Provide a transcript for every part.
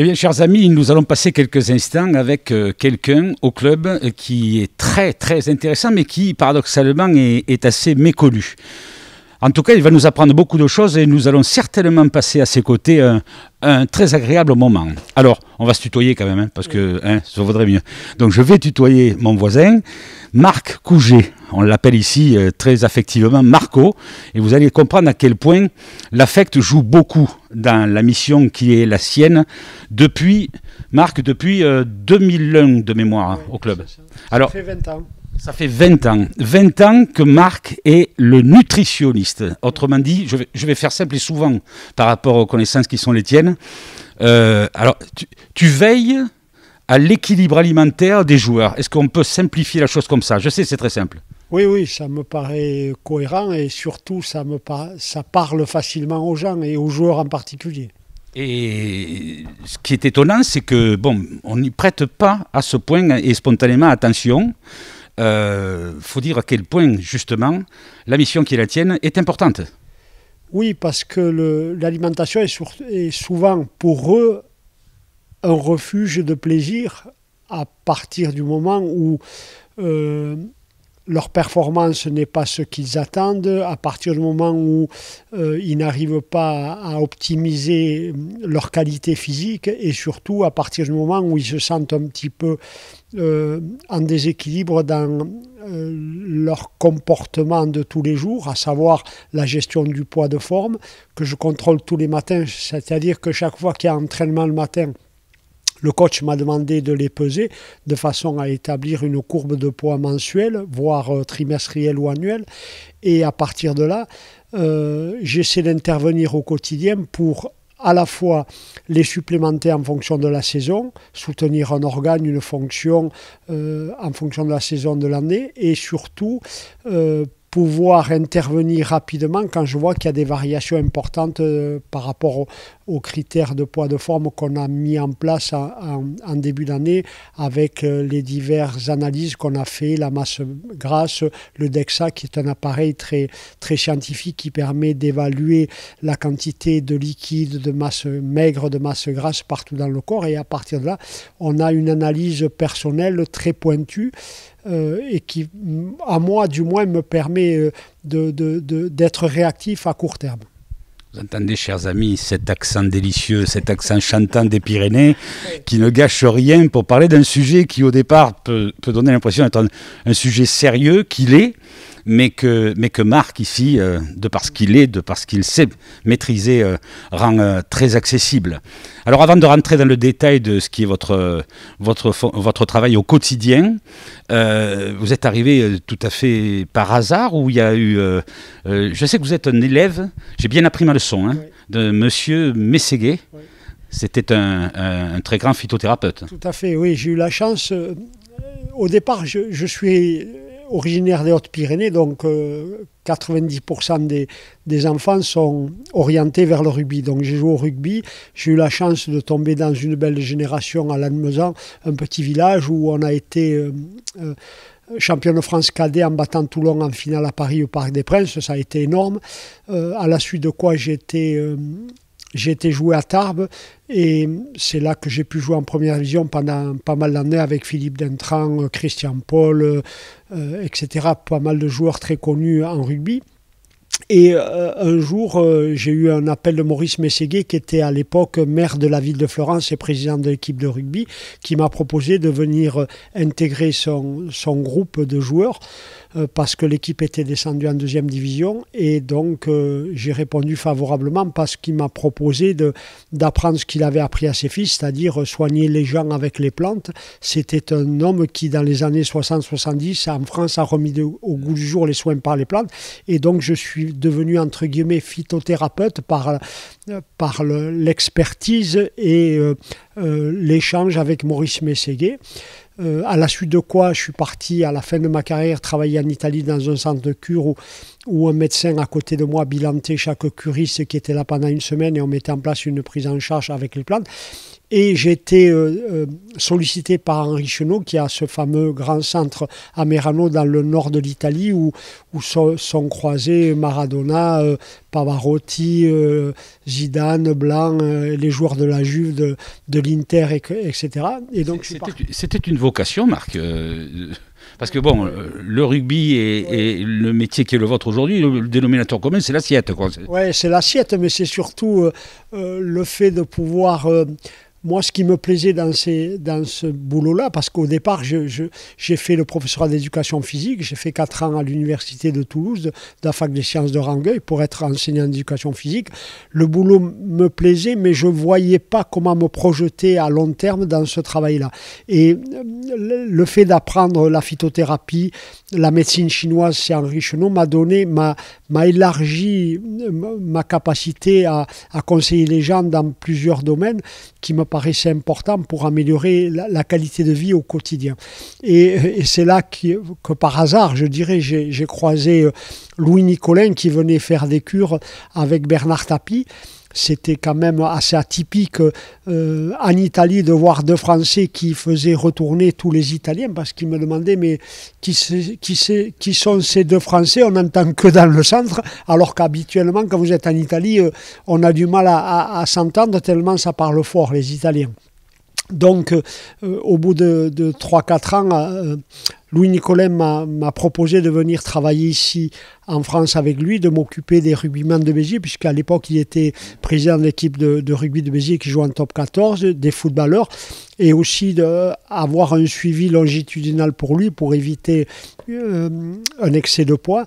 Eh bien, chers amis, nous allons passer quelques instants avec euh, quelqu'un au club euh, qui est très, très intéressant, mais qui, paradoxalement, est, assez méconnu. En tout cas, il va nous apprendre beaucoup de choses et nous allons certainement passer à ses côtés un, très agréable moment. Alors, on va se tutoyer quand même, hein, parce que hein, ça vaudrait mieux. Donc, je vais tutoyer mon voisin, Marc Couget. On l'appelle ici euh, très affectivement Marco. Et vous allez comprendre à quel point l'affect joue beaucoup dans la mission qui est la sienne depuis, Marc, depuis 2001 euh, de mémoire hein, au club. ça fait 20 ans. Ça fait 20 ans. 20 ans que Marc est le nutritionniste. Autrement dit, je vais, faire simple et souvent par rapport aux connaissances qui sont les tiennes. Euh, alors, tu, veilles à l'équilibre alimentaire des joueurs. Est-ce qu'on peut simplifier la chose comme ça Je sais, c'est très simple. Oui, oui, ça me paraît cohérent et surtout, ça, me ça parle facilement aux gens et aux joueurs en particulier. Et ce qui est étonnant, c'est que, bon, on n'y prête pas à ce point et spontanément attention. Il euh, faut dire à quel point, justement, la mission qui est la tienne est importante. Oui, parce que l'alimentation est, souvent pour eux un refuge de plaisir à partir du moment où euh, leur performance n'est pas ce qu'ils attendent, à partir du moment où euh, ils n'arrivent pas à optimiser hum, leur qualité physique et surtout à partir du moment où ils se sentent un petit peu euh, en déséquilibre dans euh, leur comportement de tous les jours, à savoir la gestion du poids de forme que je contrôle tous les matins, c'est-à-dire que chaque fois qu'il y a entraînement le matin, le coach m'a demandé de les peser de façon à établir une courbe de poids mensuelle, voire euh, trimestrielle ou annuelle. Et à partir de là, euh, j'essaie d'intervenir au quotidien pour à la fois les supplémenter en fonction de la saison, soutenir un organe, une fonction euh, en fonction de la saison de l'année, et surtout euh, pouvoir intervenir rapidement quand je vois qu'il y a des variations importantes euh, par rapport aux critères de poids de forme qu'on a mis en place en, début d'année avec euh, les diverses analyses qu'on a fait, la masse grasse, le DEXA qui est un appareil très, très scientifique qui permet d'évaluer la quantité de liquide, de masse maigre, de masse grasse partout dans le corps et à partir de là, on a une analyse personnelle très pointue euh, et qui, à moi du moins, me permet euh, d'être réactif à court terme. Vous entendez, chers amis, cet accent délicieux, cet accent chantant des Pyrénées, qui ne gâche rien pour parler d'un sujet qui, au départ, peut, donner l'impression d'être un, sujet sérieux, qu'il est, mais que, mais que Marc, ici, euh, de parce qu'il est, de parce qu'il sait maîtriser, euh, rend euh, très accessible. Alors avant de rentrer dans le détail de ce qui est votre, votre, votre travail au quotidien, vous êtes arrivé tout à fait par hasard ou il y a eu... je sais que vous êtes un élève, j'ai bien appris ma leçon, hein, de monsieur Mességuet. C'était un, un, un, très grand phytothérapeute. Tout à fait, oui. J'ai eu la chance. au départ, je, je suis originaire des Hautes-Pyrénées, donc 90% euh, des, enfants sont orientés vers le rugby. Donc j'ai joué au rugby, j'ai eu la chance de tomber dans une belle génération à Lannemezan, un petit village où on a été... Euh, euh, champion de France cadet en battant Toulon en finale à Paris au Parc des Princes, ça a été énorme. à la suite de quoi j'ai été j'ai été joué à Tarbes et c'est là que j'ai pu jouer en première division pendant pas mal d'années avec Philippe Dentran, euh, Christian Paul, euh, euh, etc. Pas mal de joueurs très connus en rugby. Et un jour, j'ai eu un appel de Maurice Mességuet, qui était à l'époque maire de la ville de Florence et président de l'équipe de rugby, qui m'a proposé de venir intégrer son groupe de joueurs euh, parce que l'équipe était descendue en deuxième division et donc euh, j'ai répondu favorablement parce qu'il m'a proposé d'apprendre ce qu'il avait appris à ses fils, c'est-à-dire euh, soigner les gens avec les plantes. C'était un homme qui dans les années 60-70 en France a remis au goût du jour les soins par les plantes et donc je suis devenu entre guillemets phytothérapeute par, par l'expertise et l'échange avec Maurice Mességuet. Euh, à la suite de quoi, je suis parti à la fin de ma carrière travailler en Italie dans un centre de cure où, un médecin à côté de moi bilantait chaque curiste qui était là pendant une semaine et on mettait en place une prise en charge avec les plantes. Et j'ai été euh, euh, sollicité par Henri Chenot, qui a ce fameux grand centre à Merano dans le nord de l'Italie, où, où sont, croisés Maradona, euh, Pavarotti, Zidane, Blanc, les joueurs de la Juve, de, l'Inter, et etc. Et donc c'était une vocation, Marc. Parce que bon, le rugby et, le métier qui est le vôtre aujourd'hui, le, dénominateur commun, c'est l'assiette. Oui, c'est l'assiette, mais c'est surtout le fait de pouvoir moi, ce qui me plaisait dans, ces, dans ce boulot-là, parce qu'au départ, j'ai fait le professeur d'éducation physique, j'ai fait 4 ans à l'université de Toulouse, de, la fac des sciences de Rangueil, pour être enseignant d'éducation physique. Le boulot me plaisait, mais je ne voyais pas comment me projeter à long terme dans ce travail-là. Et euh, le fait d'apprendre la phytothérapie, la médecine chinoise, c'est Henri Chenot, m'a donné, m'a élargi euh, ma capacité à, à conseiller les gens dans plusieurs domaines qui m'a paraissait important pour améliorer la, qualité de vie au quotidien. Et, c'est là que, que, par hasard, je dirais, j'ai croisé euh, Louis Nicolin qui venait faire des cures avec Bernard Tapie c'était quand même assez atypique euh, en Italie de voir deux Français qui faisaient retourner tous les Italiens parce qu'ils me demandaient mais qui, qui, qui sont ces deux Français On n'entend que dans le centre, alors qu'habituellement quand vous êtes en Italie, euh, on a du mal à, s'entendre tellement ça parle fort les Italiens. Donc, euh, au bout de, 3-4 ans, Louis nicolas m'a proposé de venir travailler ici en France avec lui, de m'occuper des rugbymen de Béziers, puisqu'à l'époque il était président de l'équipe de, rugby de Béziers qui joue en top 14, des footballeurs, et aussi d'avoir un suivi longitudinal pour lui pour éviter euh, un excès de poids.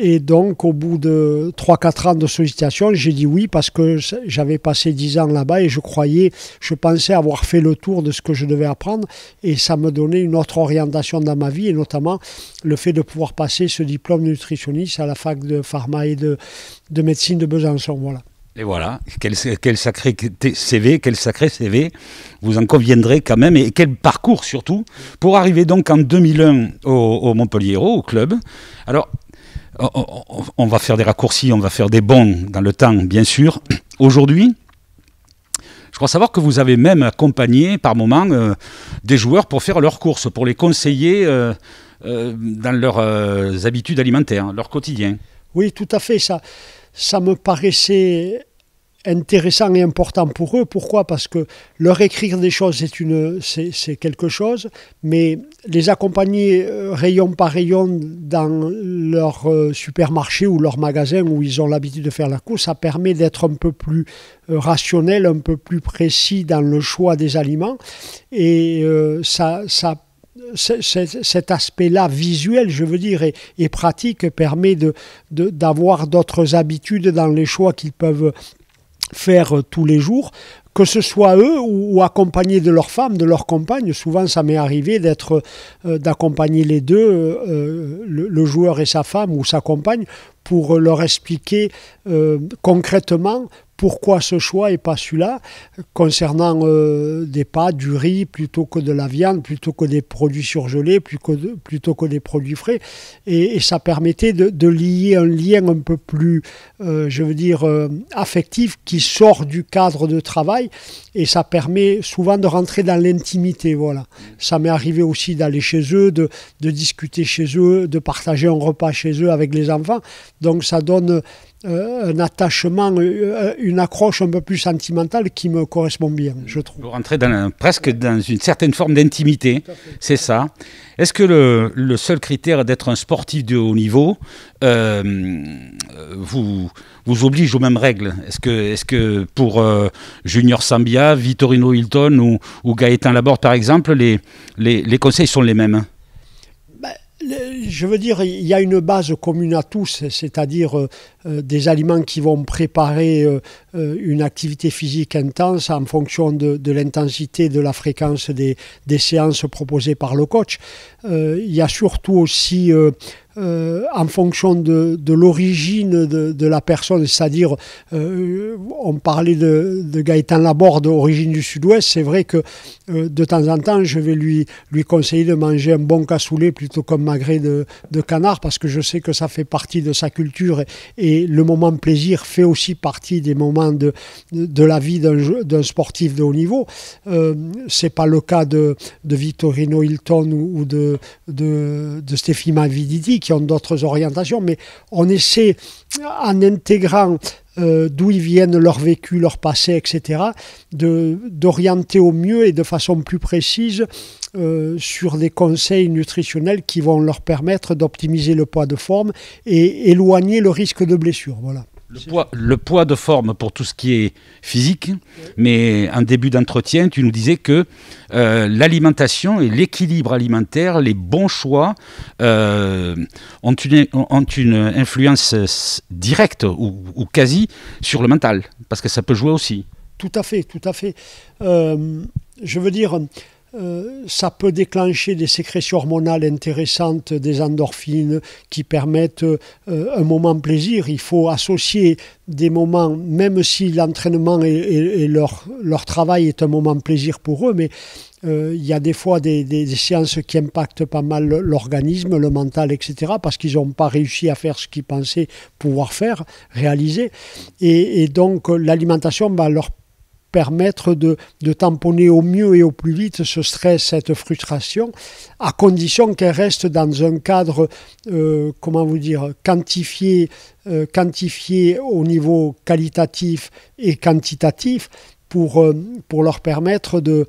Et donc, au bout de 3-4 ans de sollicitation, j'ai dit oui parce que j'avais passé 10 ans là-bas et je croyais, je pensais avoir fait le tour de ce que je devais apprendre et ça me donnait une autre orientation dans ma vie et notamment le fait de pouvoir passer ce diplôme de nutritionniste à la fac de pharma et de, médecine de Besançon. Voilà. Et voilà, quel, quel, sacré CV, quel sacré CV, vous en conviendrez quand même, et quel parcours surtout, pour arriver donc en 2001 au, au Montpellier au club. Alors, on, on va faire des raccourcis, on va faire des bons dans le temps, bien sûr. Aujourd'hui, crois savoir que vous avez même accompagné par moment euh, des joueurs pour faire leurs courses, pour les conseiller euh, euh, dans leurs habitudes alimentaires, leur quotidien. Oui, tout à fait. Ça, ça me paraissait intéressant et important pour eux. Pourquoi Parce que leur écrire des choses, c'est, une, c'est, c'est quelque chose, mais les accompagner euh, rayon par rayon dans leur euh, supermarché ou leur magasin où ils ont l'habitude de faire la course, ça permet d'être un peu plus euh, rationnel, un peu plus précis dans le choix des aliments. Et ça, ça cet aspect-là visuel, je veux dire, et, et pratique permet de, de, d'avoir d'autres habitudes dans les choix qu'ils peuvent faire euh, tous les jours, que ce soit eux ou, accompagnés de leur femme, de leur compagne. Souvent, ça m'est arrivé d'être, euh, d'accompagner les deux, euh, le, joueur et sa femme ou sa compagne, pour leur expliquer concrètement pourquoi ce choix et pas celui-là concernant euh, des pâtes, du riz plutôt que de la viande, plutôt que des produits surgelés, que plutôt que des produits frais. Et, ça permettait de, lier un lien un peu plus, euh, je veux dire, euh, affectif qui sort du cadre de travail et ça permet souvent de rentrer dans l'intimité. Voilà. Ça m'est arrivé aussi d'aller chez eux, de discuter chez eux, de partager un repas chez eux avec les enfants. Donc ça donne euh, un attachement, euh, euh, une accroche un peu plus sentimentale qui me correspond bien, je trouve. Vous rentrez dans presque dans une certaine forme d'intimité, c'est ça. Est-ce que le, seul critère d'être un sportif de haut niveau vous, vous oblige aux mêmes règles Est-ce que, est que pour Junior Sambia, Vittorino Hilton ou, Gaëtan Laborde, par exemple, les, les conseils sont les mêmes je veux dire, il y a une base commune à tous, c'est-à-dire euh, euh, des aliments qui vont préparer euh, une activité physique intense en fonction de, l'intensité, de la fréquence des, séances proposées par le coach. il y a surtout aussi euh, en fonction de, l'origine de, la personne, c'est-à-dire, euh, on parlait de, Gaëtan Laborde, origine du sud-ouest, c'est vrai que euh, de temps en temps, je vais lui, lui conseiller de manger un bon cassoulet plutôt qu'un magret de, canard, parce que je sais que ça fait partie de sa culture, et, le moment plaisir fait aussi partie des moments de, la vie d'un sportif de haut niveau. c'est pas le cas de, Vittorino Hilton ou, de, de, de d'autres orientations, mais on essaie, en intégrant euh, d'où ils viennent, leur vécu, leur passé, etc., d'orienter au mieux et de façon plus précise euh, sur des conseils nutritionnels qui vont leur permettre d'optimiser le poids de forme et éloigner le risque de blessure. Voilà. Le poids, de forme pour tout ce qui est physique, mais en début d'entretien, tu nous disais que euh, l'alimentation et l'équilibre alimentaire, les bons choix, euh, ont, une, ont, une, influence directe ou, quasi sur le mental, parce que ça peut jouer aussi. Tout à fait, tout à fait. Euh, je veux dire, euh, ça peut déclencher des sécrétions hormonales intéressantes, des endorphines qui permettent euh, un moment plaisir. Il faut associer des moments, même si l'entraînement et, leur, leur, travail est un moment plaisir pour eux, mais euh, il y a des fois des, des, séances qui impactent pas mal l'organisme, le mental, etc., parce qu'ils n'ont pas réussi à faire ce qu'ils pensaient pouvoir faire, réaliser. Et, donc l'alimentation va bah, leur permettre de, tamponner au mieux et au plus vite ce stress, cette frustration, à condition qu'elle reste dans un cadre, euh, comment vous dire, quantifié, euh, quantifié au niveau qualitatif et quantitatif, pour, euh, leur permettre de,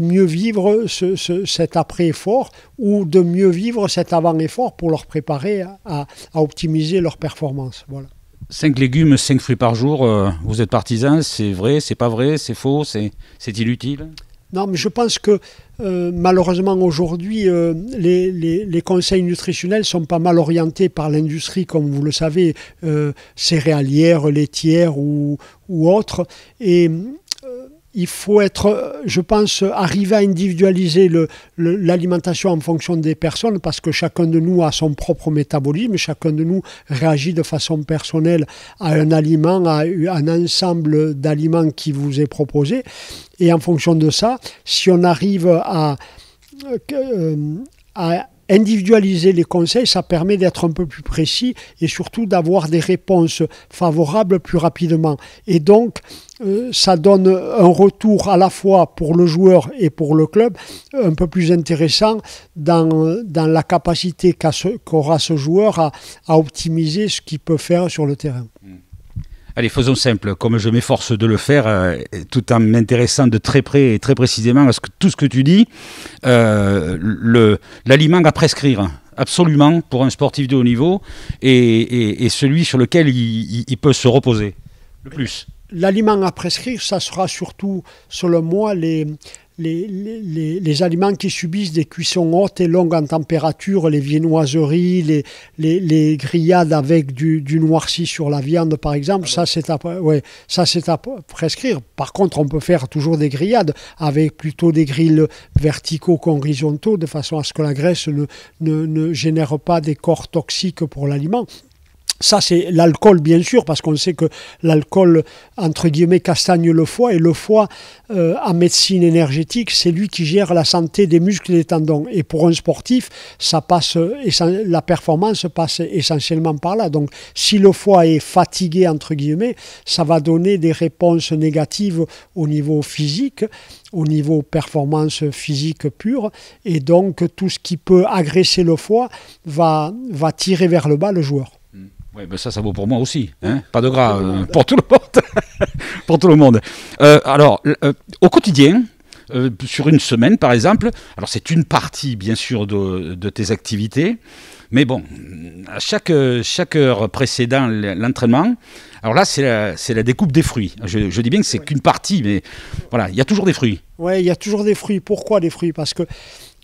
mieux vivre cet après-effort ou de mieux vivre cet avant-effort pour leur préparer à, à optimiser leur performance. Voilà. Cinq légumes, cinq fruits par jour, euh, vous êtes partisan, c'est vrai, c'est pas vrai, c'est faux, c'est inutile Non, mais je pense que euh, malheureusement aujourd'hui, euh, les, conseils nutritionnels sont pas mal orientés par l'industrie, comme vous le savez, céréalière, laitière ou, ou autre. Et il faut être, je pense, arriver à individualiser l'alimentation en fonction des personnes parce que chacun de nous a son propre métabolisme, chacun de nous réagit de façon personnelle à un aliment, à un ensemble d'aliments qui vous est proposé. Et en fonction de ça, si on arrive à, euh, euh, à individualiser les conseils, ça permet d'être un peu plus précis et surtout d'avoir des réponses favorables plus rapidement. Et donc, euh, ça donne un retour à la fois pour le joueur et pour le club un peu plus intéressant dans, dans la capacité qu'aura ce, joueur à, optimiser ce qu'il peut faire sur le terrain. Mmh. Allez, faisons simple, comme je m'efforce de le faire, euh, tout en m'intéressant de très près et très précisément à ce que, tout ce que tu dis, euh, l'aliment à prescrire absolument pour un sportif de haut niveau et, et, celui sur lequel il, il, peut se reposer le plus L'aliment à prescrire, ça sera surtout, selon moi, les, les, aliments qui subissent des cuissons hautes et longues en température, les viennoiseries, les, les grillades avec du, noirci sur la viande, par exemple, ah ça c'est à, prescrire. Par contre, on peut faire toujours des grillades avec plutôt des grilles verticaux qu'horizontaux, de façon à ce que la graisse ne, ne génère pas des corps toxiques pour l'aliment. Ça, c'est l'alcool, bien sûr, parce qu'on sait que l'alcool, entre guillemets, castagne le foie, et le foie, euh, en médecine énergétique, c'est lui qui gère la santé des muscles et des tendons. Et pour un sportif, ça passe, euh, la performance passe essentiellement par là. Donc, si le foie est fatigué, entre guillemets, ça va donner des réponses négatives au niveau physique, au niveau performance physique pure, et donc tout ce qui peut agresser le foie va, va tirer vers le bas le joueur. Oui, ben ça, ça vaut pour moi aussi. Hein pas de gras pour tout le hein. monde. pour tout le monde. Euh, alors, euh, au quotidien, euh, sur une semaine, par exemple, alors c'est une partie, bien sûr, de, tes activités, mais bon, à chaque, chaque heure précédant l'entraînement, alors là, c'est la, découpe des fruits. Je, dis bien que c'est qu'une partie, mais voilà, il y a toujours des fruits. Oui, il y a toujours des fruits. Pourquoi des fruits Parce que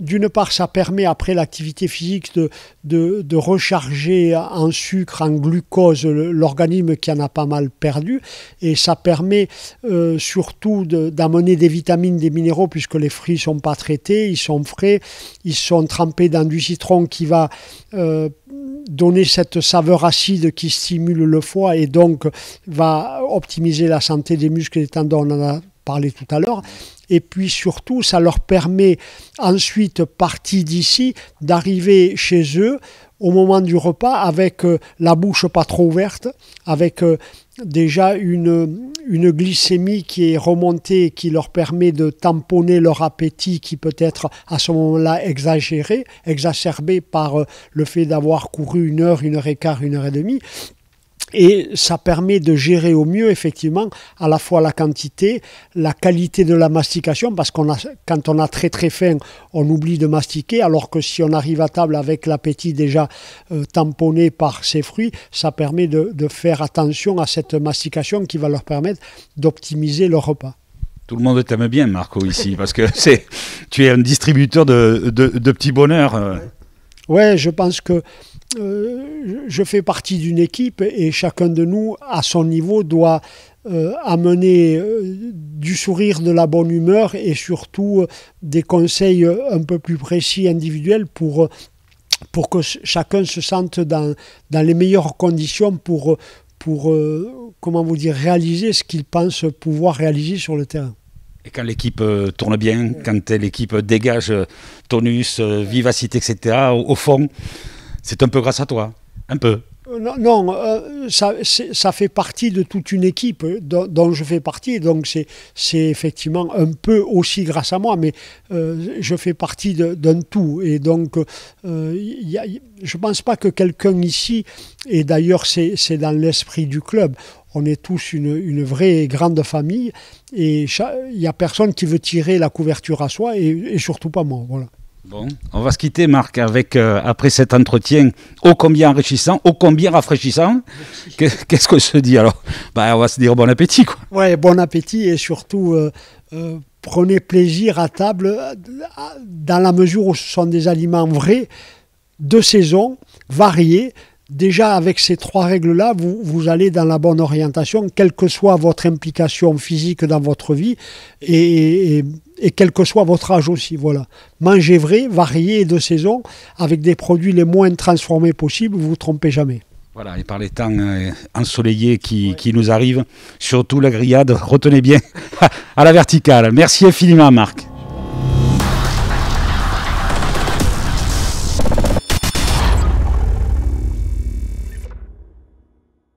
d'une part, ça permet après l'activité physique de, recharger en sucre, en glucose l'organisme qui en a pas mal perdu. Et ça permet euh, surtout d'amener des vitamines, des minéraux, puisque les fruits ne sont pas traités, ils sont frais, ils sont trempés dans du citron qui va euh, donner cette saveur acide qui stimule le foie et donc va optimiser la santé des muscles et des tendons. Parlé tout à l'heure. Et puis surtout, ça leur permet ensuite, parti d'ici, d'arriver chez eux au moment du repas avec euh, la bouche pas trop ouverte, avec euh, déjà une, une glycémie qui est remontée, qui leur permet de tamponner leur appétit qui peut être à ce moment-là exagéré, exacerbé par euh, le fait d'avoir couru une heure, une heure et quart, une heure et demie. Et ça permet de gérer au mieux, effectivement, à la fois la quantité, la qualité de la mastication, parce qu'on a, quand on a très très faim, on oublie de mastiquer, alors que si on arrive à table avec l'appétit déjà euh, tamponné par ces fruits, ça permet de, faire attention à cette mastication qui va leur permettre d'optimiser leur repas. Tout le monde t'aime bien, Marco, ici, parce que c'est, tu es un distributeur de, petits bonheurs. Ouais, je pense que euh, je fais partie d'une équipe et chacun de nous, à son niveau, doit euh, amener euh, du sourire, de la bonne humeur et surtout des conseils un peu plus précis, individuels pour, pour que chacun se sente dans, dans les meilleures conditions pour, pour comment vous dire, réaliser ce qu'il pense pouvoir réaliser sur le terrain. Et quand l'équipe tourne bien, quand l'équipe dégage tonus, vivacité, etc., au fond, c'est un peu grâce à toi, un peu. Euh, non, euh, ça, fait partie de toute une équipe euh, dont, je fais partie. Donc c'est effectivement un peu aussi grâce à moi, mais je fais partie d'un tout. Et donc je ne pense pas que quelqu'un ici, et d'ailleurs c'est dans l'esprit du club, on est tous une, vraie grande famille et il n'y a personne qui veut tirer la couverture à soi et, et surtout pas moi. Voilà. Bon, on va se quitter, Marc, avec euh, après cet entretien ô combien enrichissant, ô combien rafraîchissant. Qu'est-ce qu'on se dit alors bah, On va se dire bon appétit. Quoi. Ouais, bon appétit et surtout euh, euh, prenez plaisir à table dans la mesure où ce sont des aliments vrais, de saison, variés déjà avec ces trois règles-là, vous, allez dans la bonne orientation, quelle que soit votre implication physique dans votre vie et, quel que soit votre âge aussi. Voilà. Mangez vrai, variez de saison, avec des produits les moins transformés possibles, vous ne vous trompez jamais. Voilà, et par les temps euh, ensoleillés qui, qui, nous arrivent, surtout la grillade, retenez bien à la verticale. Merci infiniment Marc.